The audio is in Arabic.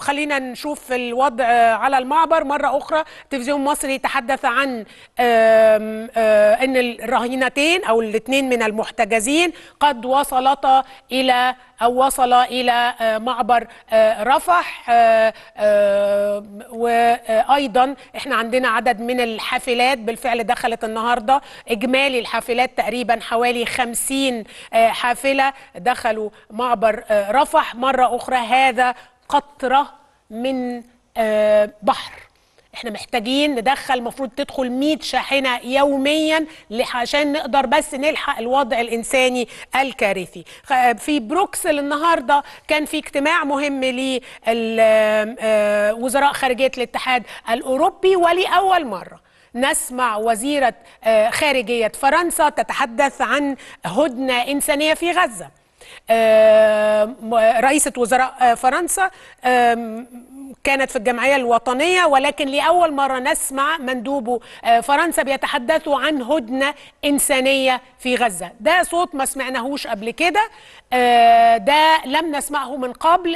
خلينا نشوف الوضع على المعبر مرة أخرى تلفزيون مصري تحدث عن أن الرهينتين أو الاثنين من المحتجزين قد وصلتا إلى أو وصل إلى معبر رفح وأيضا إحنا عندنا عدد من الحافلات بالفعل دخلت النهاردة إجمالي الحافلات تقريبا حوالي 50 حافلة دخلوا معبر رفح مرة أخرى هذا قطره من آه، بحر احنا محتاجين ندخل المفروض تدخل 100 شاحنه يوميا عشان نقدر بس نلحق الوضع الانساني الكارثي آه، في بروكسل النهارده كان في اجتماع مهم لوزراء آه، خارجيه الاتحاد الاوروبي ولاول مره نسمع وزيرة خارجية فرنسا تتحدث عن هدنة إنسانية في غزة آه، رئيسة وزراء آه، فرنسا كانت في الجمعية الوطنية ولكن لأول مرة نسمع مندوبه آه، فرنسا بيتحدثوا عن هدنة إنسانية في غزة ده صوت ما سمعناهوش قبل كده ده لم نسمعه من قبل